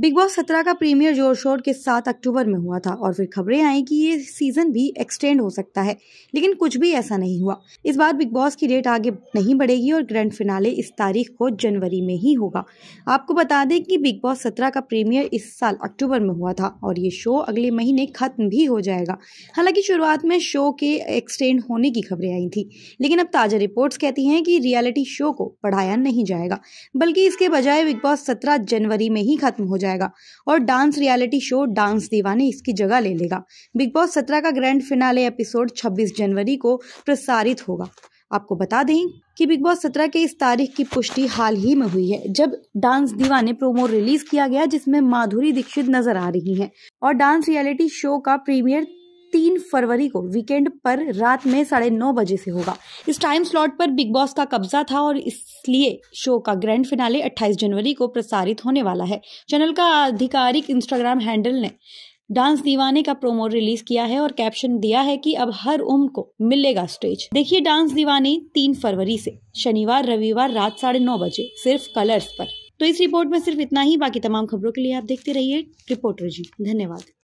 big boss सत्रह का premiere जोर शोर के सात अक्टूबर में हुआ था और फिर खबरें आई कि ये सीजन भी एक्सटेंड हो सकता है लेकिन कुछ भी ऐसा नहीं हुआ इस बार बिग बॉस की डेट आगे नहीं बढ़ेगी और ग्रैंड फिनाले इस तारीख को जनवरी में ही होगा आपको बता दें कि बिग बॉस सत्रह का प्रीमियर इस साल अक्टूबर में हुआ था और ये शो अगले महीने खत्म भी हो जाएगा हालांकि शुरुआत में शो के एक्सटेंड होने की खबरें आई थी लेकिन अब ताज़ा रिपोर्ट कहती है कि रियालिटी शो को बढ़ाया नहीं जाएगा बल्कि इसके बजाय बिग बॉस सत्रह जनवरी में ही खत्म हो जाएगा और डांस रियलिटी शो डांस दीवाने इसकी जगह ले लेगा बिग बॉस सत्रह का ग्रैंड फिनाले एपिसोड छब्बीस जनवरी को प्रसारित होगा आपको बता दें कि बिग बॉस सत्रह के इस तारीख की पुष्टि हाल ही में हुई है जब डांस दीवाने प्रोमो रिलीज किया गया जिसमें माधुरी दीक्षित नजर आ रही हैं और डांस रियलिटी शो का प्रीमियर तीन फरवरी को वीकेंड पर रात में साढ़े नौ बजे से होगा इस टाइम स्लॉट पर बिग बॉस का कब्जा था और इसलिए शो का ग्रैंड फिनाले 28 जनवरी को प्रसारित होने वाला है चैनल का आधिकारिक इंस्टाग्राम हैंडल ने डांस दीवाने का प्रोमो रिलीज किया है और कैप्शन दिया है कि अब हर उम्र को मिलेगा स्टेज देखिए डांस दीवाने तीन फरवरी से शनिवार रविवार रात साढ़े नौ बजे सिर्फ कलर्स पर तो इस रिपोर्ट में सिर्फ इतना ही बाकी तमाम खबरों के लिए आप देखते रहिए रिपोर्टर जी धन्यवाद